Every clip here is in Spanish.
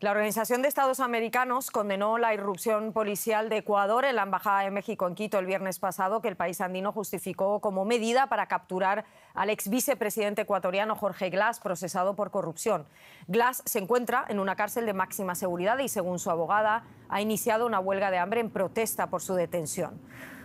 La Organización de Estados Americanos condenó la irrupción policial de Ecuador en la Embajada de México en Quito el viernes pasado, que el país andino justificó como medida para capturar al ex vicepresidente ecuatoriano Jorge Glass, procesado por corrupción. Glass se encuentra en una cárcel de máxima seguridad y, según su abogada, ha iniciado una huelga de hambre en protesta por su detención.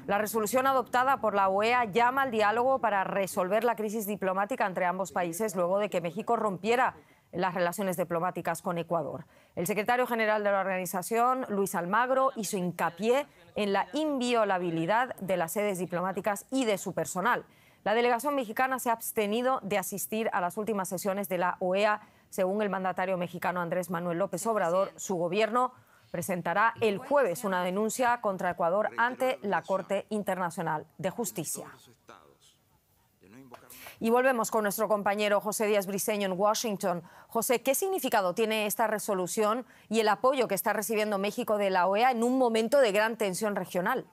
La resolución adoptada por la OEA llama al diálogo para resolver la crisis diplomática entre ambos países luego de que México rompiera las relaciones diplomáticas con Ecuador. El secretario general de la organización, Luis Almagro, hizo hincapié en la inviolabilidad de las sedes diplomáticas y de su personal. La delegación mexicana se ha abstenido de asistir a las últimas sesiones de la OEA, según el mandatario mexicano Andrés Manuel López Obrador. Su gobierno presentará el jueves una denuncia contra Ecuador ante la Corte Internacional de Justicia. Y volvemos con nuestro compañero José Díaz Briseño en Washington. José, ¿qué significado tiene esta resolución y el apoyo que está recibiendo México de la OEA en un momento de gran tensión regional?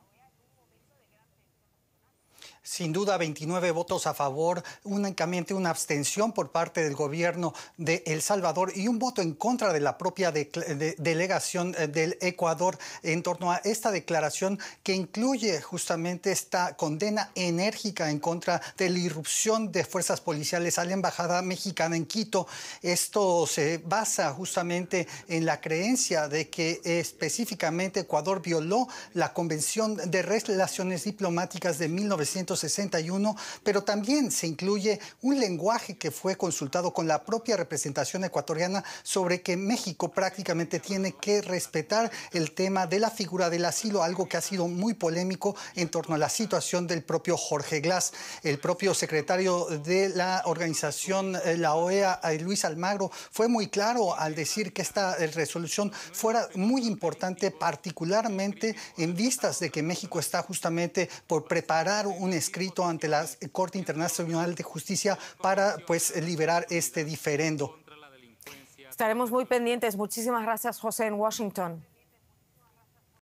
sin duda 29 votos a favor, únicamente una abstención por parte del gobierno de El Salvador y un voto en contra de la propia delegación eh, del Ecuador en torno a esta declaración que incluye justamente esta condena enérgica en contra de la irrupción de fuerzas policiales a la embajada mexicana en Quito. Esto se basa justamente en la creencia de que específicamente Ecuador violó la Convención de Relaciones Diplomáticas de 1900 61, pero también se incluye un lenguaje que fue consultado con la propia representación ecuatoriana sobre que México prácticamente tiene que respetar el tema de la figura del asilo, algo que ha sido muy polémico en torno a la situación del propio Jorge Glass. El propio secretario de la organización, eh, la OEA, eh, Luis Almagro, fue muy claro al decir que esta eh, resolución fuera muy importante, particularmente en vistas de que México está justamente por preparar un escrito ante la Corte Internacional de Justicia para pues, liberar este diferendo. Estaremos muy pendientes. Muchísimas gracias, José, en Washington.